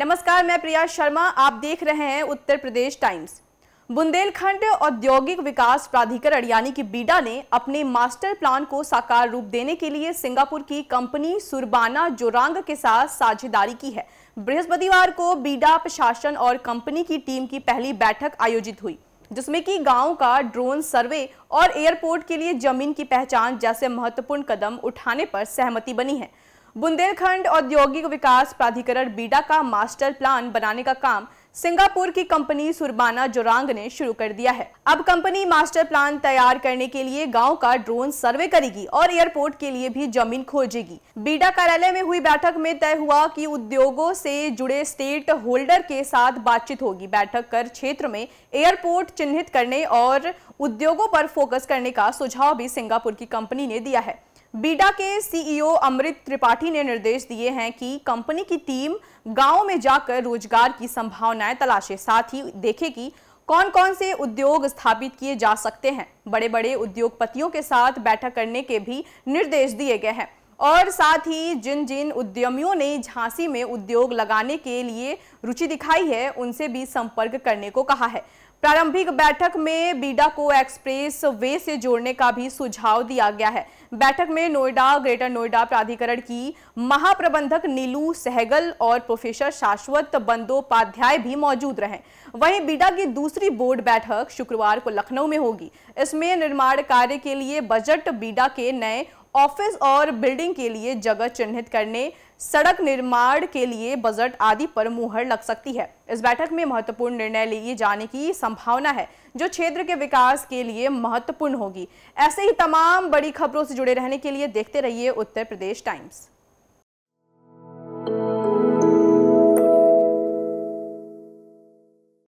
नमस्कार मैं प्रिया शर्मा आप देख रहे हैं उत्तर प्रदेश टाइम्स बुंदेलखंड औद्योगिक विकास प्राधिकरण यानी कि बीडा ने अपने मास्टर प्लान को साकार रूप देने के लिए सिंगापुर की कंपनी सुरबाना जोरांग के साथ साझेदारी की है बृहस्पतिवार को बीडा प्रशासन और कंपनी की टीम की पहली बैठक आयोजित हुई जिसमें कि गांव का ड्रोन सर्वे और एयरपोर्ट के लिए जमीन की पहचान जैसे महत्वपूर्ण कदम उठाने पर सहमति बनी है बुंदेलखंड औद्योगिक विकास प्राधिकरण बीडा का मास्टर प्लान बनाने का काम सिंगापुर की कंपनी सुरबाना जोरांग ने शुरू कर दिया है अब कंपनी मास्टर प्लान तैयार करने के लिए गांव का ड्रोन सर्वे करेगी और एयरपोर्ट के लिए भी जमीन खोजेगी बीडा कार्यालय में हुई बैठक में तय हुआ कि उद्योगों से जुड़े स्टेट होल्डर के साथ बातचीत होगी बैठक कर क्षेत्र में एयरपोर्ट चिन्हित करने और उद्योगों पर फोकस करने का सुझाव भी सिंगापुर की कंपनी ने दिया है बीडा के सीईओ अमृत त्रिपाठी ने निर्देश दिए हैं कि कंपनी की टीम गांव में जाकर रोजगार की संभावनाएं तलाशे साथ ही देखे कि कौन कौन से उद्योग स्थापित किए जा सकते हैं बड़े बड़े उद्योगपतियों के साथ बैठक करने के भी निर्देश दिए गए हैं और साथ ही जिन जिन उद्यमियों ने झांसी में उद्योग लगाने के लिए रुचि दिखाई है उनसे भी संपर्क करने को कहा है प्रारंभिक बैठक में बीडा को एक्सप्रेस वे से जोड़ने का भी सुझाव दिया गया है बैठक में नोएडा ग्रेटर नोएडा प्राधिकरण की महाप्रबंधक नीलू सहगल और प्रोफेसर शाश्वत बंदोपाध्याय भी मौजूद रहे वहीं बीडा की दूसरी बोर्ड बैठक शुक्रवार को लखनऊ में होगी इसमें निर्माण कार्य के लिए बजट बीडा के नए ऑफिस और बिल्डिंग के लिए जगह चिन्हित करने सड़क निर्माण के लिए बजट आदि पर मुहर लग सकती है इस बैठक में महत्वपूर्ण निर्णय लिए जाने की संभावना है जो क्षेत्र के विकास के लिए महत्वपूर्ण होगी ऐसे ही तमाम बड़ी खबरों से जुड़े रहने के लिए देखते रहिए उत्तर प्रदेश टाइम्स